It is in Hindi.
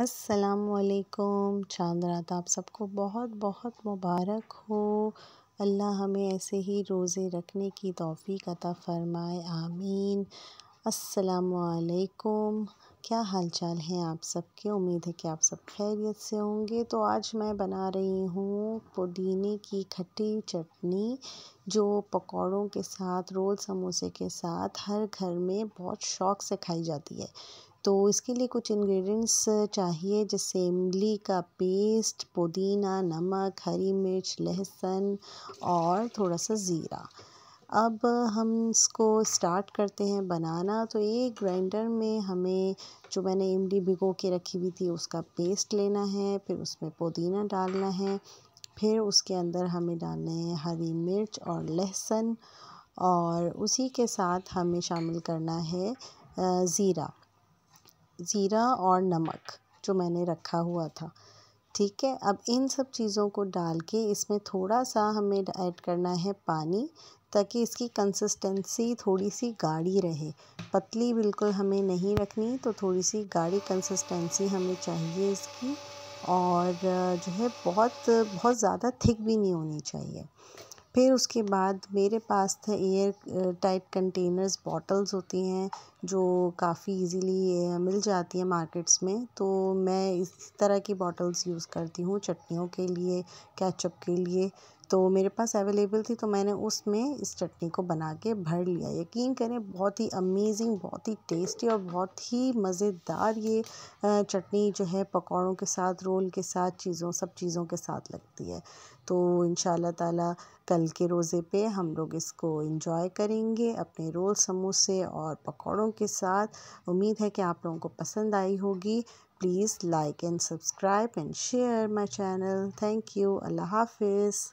असलकुम चांद रात आप सबको बहुत बहुत मुबारक हो अल्लाह हमें ऐसे ही रोज़े रखने की तोफ़ी अता फ़रमाए आमीन असलकुम क्या हाल चाल हैं आप सबके उम्मीद है कि आप सब खैरियत से होंगे तो आज मैं बना रही हूँ पुदीने की खट्टी चटनी जो पकौड़ों के साथ रोल समोसे के साथ हर घर में बहुत शौक़ से खाई जाती है तो इसके लिए कुछ इंग्रेडिएंट्स चाहिए जैसे इमली का पेस्ट पुदीना नमक हरी मिर्च लहसुन और थोड़ा सा ज़ीरा अब हम इसको स्टार्ट करते हैं बनाना तो एक ग्राइंडर में हमें जो मैंने इमली भिगो के रखी हुई थी उसका पेस्ट लेना है फिर उसमें पुदीना डालना है फिर उसके अंदर हमें डालना है हरी मिर्च और लहसुन और उसी के साथ हमें शामिल करना है ज़ीरा ज़ीरा और नमक जो मैंने रखा हुआ था ठीक है अब इन सब चीज़ों को डाल के इसमें थोड़ा सा हमें ऐड करना है पानी ताकि इसकी कंसिस्टेंसी थोड़ी सी गाढ़ी रहे पतली बिल्कुल हमें नहीं रखनी तो थोड़ी सी गाढ़ी कंसिस्टेंसी हमें चाहिए इसकी और जो है बहुत बहुत ज़्यादा थिक भी नहीं होनी चाहिए फिर उसके बाद मेरे पास थे एयर टाइट कंटेनर्स बॉटल्स होती हैं जो काफ़ी इजीली मिल जाती हैं मार्केट्स में तो मैं इस तरह की बॉटल्स यूज़ करती हूँ चटनियों के लिए कैचअप के लिए तो मेरे पास अवेलेबल थी तो मैंने उसमें इस चटनी को बना के भर लिया यकीन करें बहुत ही अमेजिंग बहुत ही टेस्टी और बहुत ही मज़ेदार ये चटनी जो है पकौड़ों के साथ रोल के साथ चीज़ों सब चीज़ों के साथ लगती है तो इन ताला कल के रोज़े पे हम लोग इसको इंजॉय करेंगे अपने रोल समोसे और पकौड़ों के साथ उम्मीद है कि आप लोगों को पसंद आई होगी please like and subscribe and share my channel thank you अल्लाह हाफिज़